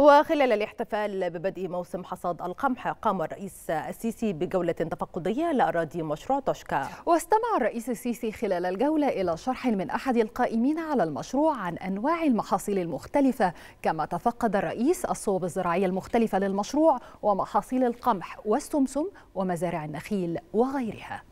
وخلال الاحتفال ببدء موسم حصاد القمح قام الرئيس السيسي بجولة تفقدية لأراضي مشروع توشكا واستمع الرئيس السيسي خلال الجولة إلى شرح من أحد القائمين على المشروع عن أنواع المحاصيل المختلفة كما تفقد الرئيس الصوب الزراعية المختلفة للمشروع ومحاصيل القمح والسمسم ومزارع النخيل وغيرها